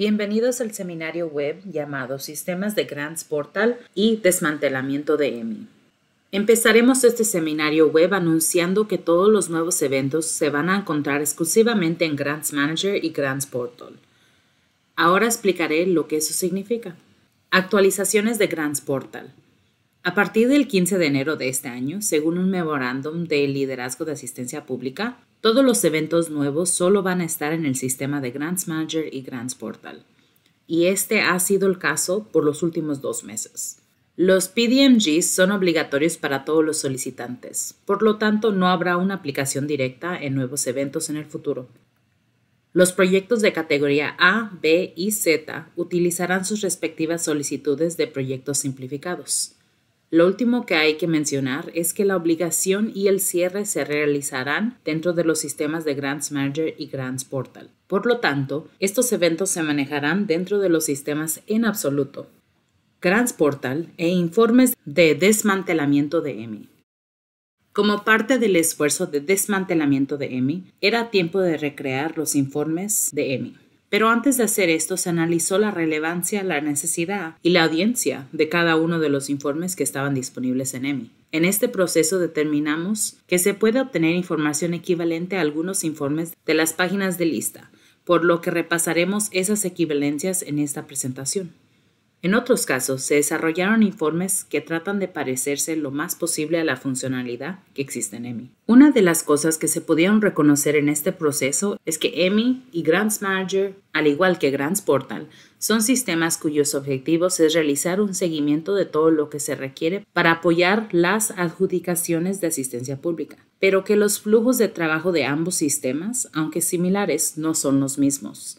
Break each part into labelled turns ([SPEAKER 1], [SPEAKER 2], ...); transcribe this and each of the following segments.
[SPEAKER 1] Bienvenidos al seminario web llamado Sistemas de Grants Portal y Desmantelamiento de EMI. Empezaremos este seminario web anunciando que todos los nuevos eventos se van a encontrar exclusivamente en Grants Manager y Grants Portal. Ahora explicaré lo que eso significa. Actualizaciones de Grants Portal. A partir del 15 de enero de este año, según un memorándum de liderazgo de asistencia pública, todos los eventos nuevos solo van a estar en el sistema de Grants Manager y Grants Portal. Y este ha sido el caso por los últimos dos meses. Los PDMGs son obligatorios para todos los solicitantes, por lo tanto no habrá una aplicación directa en nuevos eventos en el futuro. Los proyectos de categoría A, B y Z utilizarán sus respectivas solicitudes de proyectos simplificados. Lo último que hay que mencionar es que la obligación y el cierre se realizarán dentro de los sistemas de Grants Manager y Grants Portal. Por lo tanto, estos eventos se manejarán dentro de los sistemas en absoluto. Grants Portal e informes de desmantelamiento de EMI. Como parte del esfuerzo de desmantelamiento de EMI, era tiempo de recrear los informes de EMI. Pero antes de hacer esto se analizó la relevancia, la necesidad y la audiencia de cada uno de los informes que estaban disponibles en EMI. En este proceso determinamos que se puede obtener información equivalente a algunos informes de las páginas de lista, por lo que repasaremos esas equivalencias en esta presentación. En otros casos, se desarrollaron informes que tratan de parecerse lo más posible a la funcionalidad que existe en EMI. Una de las cosas que se pudieron reconocer en este proceso es que EMI y Grants Manager, al igual que Grants Portal, son sistemas cuyos objetivos es realizar un seguimiento de todo lo que se requiere para apoyar las adjudicaciones de asistencia pública, pero que los flujos de trabajo de ambos sistemas, aunque similares, no son los mismos.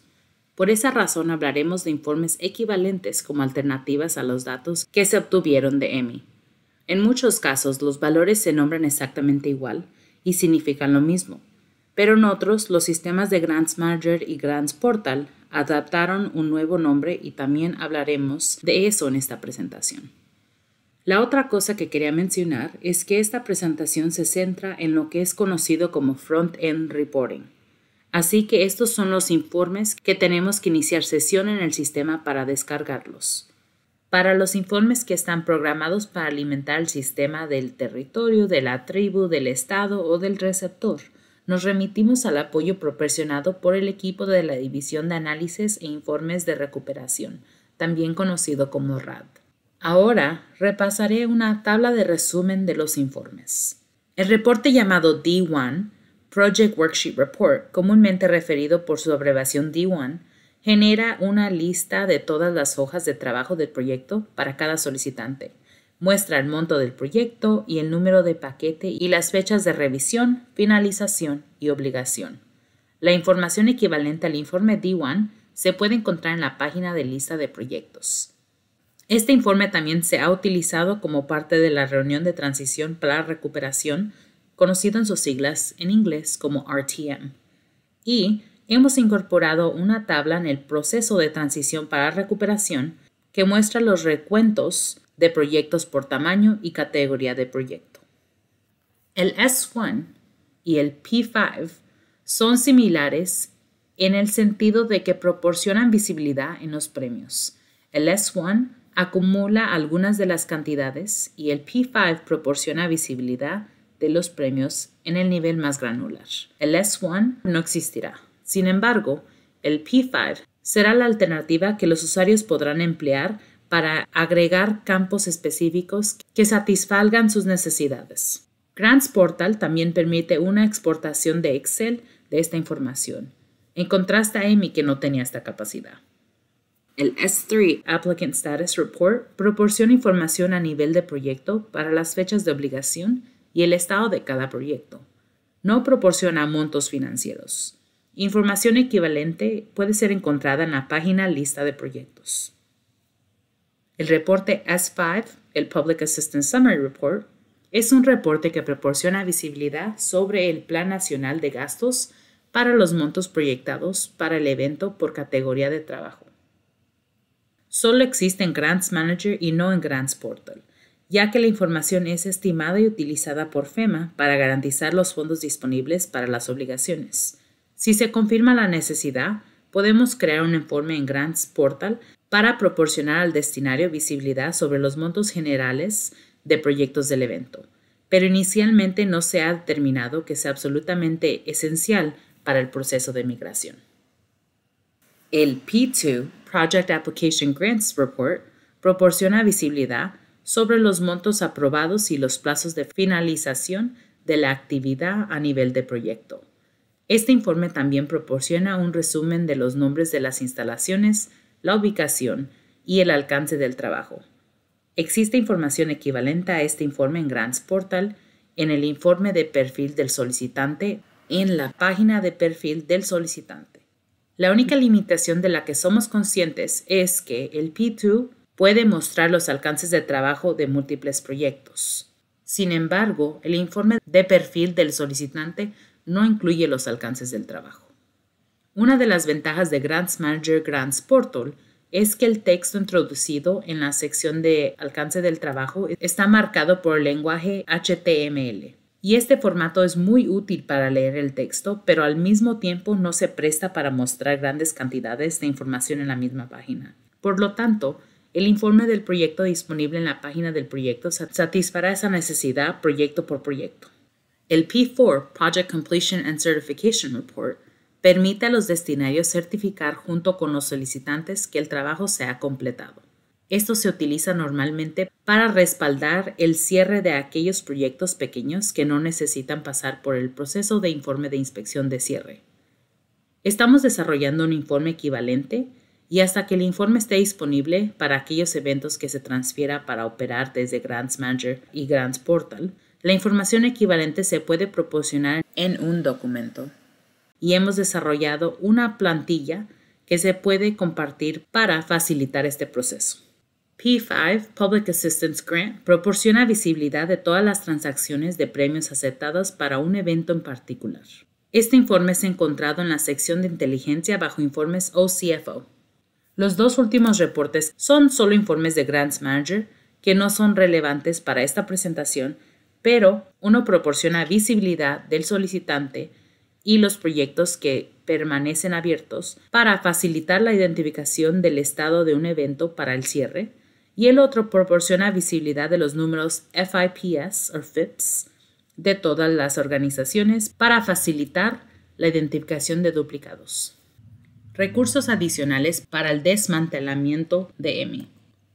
[SPEAKER 1] Por esa razón hablaremos de informes equivalentes como alternativas a los datos que se obtuvieron de EMI. En muchos casos los valores se nombran exactamente igual y significan lo mismo, pero en otros los sistemas de Grants Manager y Grants Portal adaptaron un nuevo nombre y también hablaremos de eso en esta presentación. La otra cosa que quería mencionar es que esta presentación se centra en lo que es conocido como front-end reporting Así que estos son los informes que tenemos que iniciar sesión en el sistema para descargarlos. Para los informes que están programados para alimentar el sistema del territorio, de la tribu, del estado o del receptor, nos remitimos al apoyo proporcionado por el equipo de la División de Análisis e Informes de Recuperación, también conocido como RAD. Ahora repasaré una tabla de resumen de los informes. El reporte llamado D1 Project Worksheet Report, comúnmente referido por su abreviación D1, genera una lista de todas las hojas de trabajo del proyecto para cada solicitante. Muestra el monto del proyecto y el número de paquete y las fechas de revisión, finalización y obligación. La información equivalente al informe D1 se puede encontrar en la página de lista de proyectos. Este informe también se ha utilizado como parte de la reunión de transición para recuperación conocido en sus siglas en inglés como RTM. Y hemos incorporado una tabla en el proceso de transición para recuperación que muestra los recuentos de proyectos por tamaño y categoría de proyecto. El S1 y el P5 son similares en el sentido de que proporcionan visibilidad en los premios. El S1 acumula algunas de las cantidades y el P5 proporciona visibilidad de los premios en el nivel más granular. El S1 no existirá. Sin embargo, el P5 será la alternativa que los usuarios podrán emplear para agregar campos específicos que satisfagan sus necesidades. Grants Portal también permite una exportación de Excel de esta información, en contraste a EMI que no tenía esta capacidad. El S3 Applicant Status Report proporciona información a nivel de proyecto para las fechas de obligación y el estado de cada proyecto. No proporciona montos financieros. Información equivalente puede ser encontrada en la página lista de proyectos. El reporte S5, el Public Assistance Summary Report, es un reporte que proporciona visibilidad sobre el Plan Nacional de Gastos para los montos proyectados para el evento por categoría de trabajo. Solo existe en Grants Manager y no en Grants Portal ya que la información es estimada y utilizada por FEMA para garantizar los fondos disponibles para las obligaciones. Si se confirma la necesidad, podemos crear un informe en Grants Portal para proporcionar al destinario visibilidad sobre los montos generales de proyectos del evento, pero inicialmente no se ha determinado que sea absolutamente esencial para el proceso de migración. El P2 Project Application Grants Report proporciona visibilidad sobre los montos aprobados y los plazos de finalización de la actividad a nivel de proyecto. Este informe también proporciona un resumen de los nombres de las instalaciones, la ubicación y el alcance del trabajo. Existe información equivalente a este informe en Grants Portal, en el informe de perfil del solicitante, en la página de perfil del solicitante. La única limitación de la que somos conscientes es que el P2 puede mostrar los alcances de trabajo de múltiples proyectos. Sin embargo, el informe de perfil del solicitante no incluye los alcances del trabajo. Una de las ventajas de Grants Manager Grants Portal es que el texto introducido en la sección de alcance del trabajo está marcado por lenguaje HTML. Y este formato es muy útil para leer el texto, pero al mismo tiempo no se presta para mostrar grandes cantidades de información en la misma página. Por lo tanto, el informe del proyecto disponible en la página del proyecto satisfará esa necesidad proyecto por proyecto. El P4, Project Completion and Certification Report, permite a los destinarios certificar junto con los solicitantes que el trabajo se ha completado. Esto se utiliza normalmente para respaldar el cierre de aquellos proyectos pequeños que no necesitan pasar por el proceso de informe de inspección de cierre. Estamos desarrollando un informe equivalente y hasta que el informe esté disponible para aquellos eventos que se transfiera para operar desde Grants Manager y Grants Portal, la información equivalente se puede proporcionar en un documento. Y hemos desarrollado una plantilla que se puede compartir para facilitar este proceso. P5 Public Assistance Grant proporciona visibilidad de todas las transacciones de premios aceptadas para un evento en particular. Este informe es encontrado en la sección de inteligencia bajo informes OCFO. Los dos últimos reportes son solo informes de Grants Manager que no son relevantes para esta presentación, pero uno proporciona visibilidad del solicitante y los proyectos que permanecen abiertos para facilitar la identificación del estado de un evento para el cierre y el otro proporciona visibilidad de los números FIPS o FIPS de todas las organizaciones para facilitar la identificación de duplicados recursos adicionales para el desmantelamiento de EMI.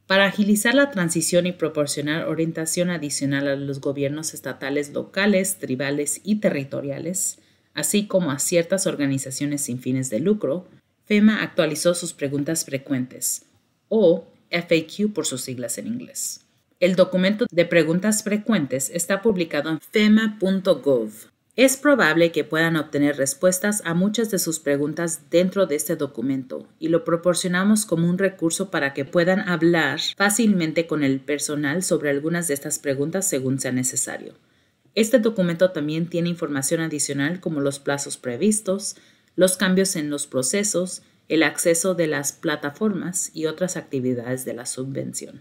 [SPEAKER 1] Para agilizar la transición y proporcionar orientación adicional a los gobiernos estatales locales, tribales y territoriales, así como a ciertas organizaciones sin fines de lucro, FEMA actualizó sus preguntas frecuentes, o FAQ por sus siglas en inglés. El documento de preguntas frecuentes está publicado en fema.gov es probable que puedan obtener respuestas a muchas de sus preguntas dentro de este documento y lo proporcionamos como un recurso para que puedan hablar fácilmente con el personal sobre algunas de estas preguntas según sea necesario. Este documento también tiene información adicional como los plazos previstos, los cambios en los procesos, el acceso de las plataformas y otras actividades de la subvención.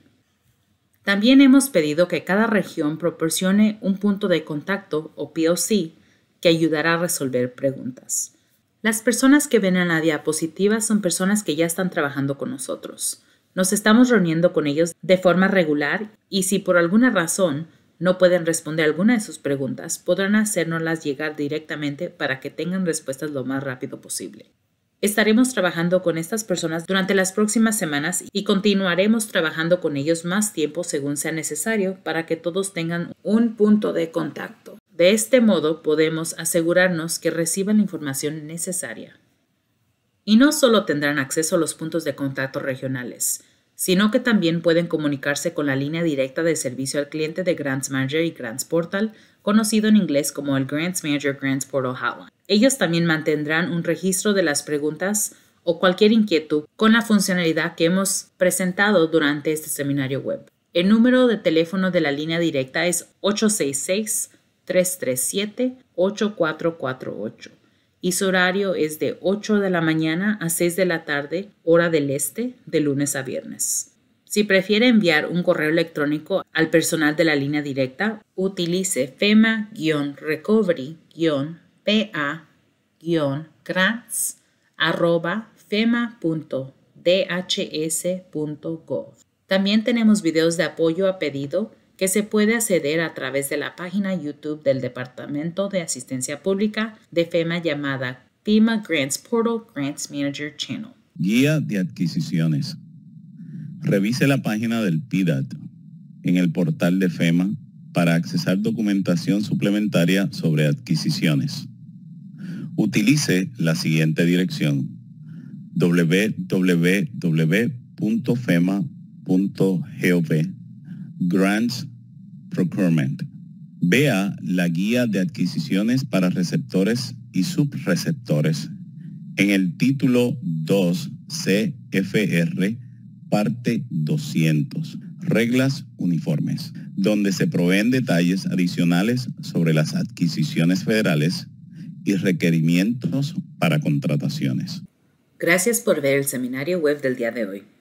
[SPEAKER 1] También hemos pedido que cada región proporcione un punto de contacto o POC que ayudará a resolver preguntas. Las personas que ven en la diapositiva son personas que ya están trabajando con nosotros. Nos estamos reuniendo con ellos de forma regular y si por alguna razón no pueden responder alguna de sus preguntas, podrán hacérnoslas llegar directamente para que tengan respuestas lo más rápido posible. Estaremos trabajando con estas personas durante las próximas semanas y continuaremos trabajando con ellos más tiempo según sea necesario para que todos tengan un punto de contacto. De este modo podemos asegurarnos que reciban la información necesaria. Y no solo tendrán acceso a los puntos de contacto regionales, sino que también pueden comunicarse con la línea directa de servicio al cliente de Grants Manager y Grants Portal, conocido en inglés como el Grants Manager Grants Portal Hotline. Ellos también mantendrán un registro de las preguntas o cualquier inquietud con la funcionalidad que hemos presentado durante este seminario web. El número de teléfono de la línea directa es 866 337-8448 y su horario es de 8 de la mañana a 6 de la tarde, hora del este, de lunes a viernes. Si prefiere enviar un correo electrónico al personal de la línea directa, utilice fema-recovery-pa-grants arroba También tenemos videos de apoyo a pedido que se puede acceder a través de la página YouTube del Departamento de Asistencia Pública de FEMA llamada FEMA Grants Portal Grants Manager Channel. Guía de adquisiciones. Revise la página del PIDAT en el portal de FEMA para accesar documentación suplementaria sobre adquisiciones. Utilice la siguiente dirección www.fema.gov Grants Procurement. Vea la guía de adquisiciones para receptores y subreceptores en el título 2 CFR, parte 200, reglas uniformes, donde se proveen detalles adicionales sobre las adquisiciones federales y requerimientos para contrataciones. Gracias por ver el seminario web del día de hoy.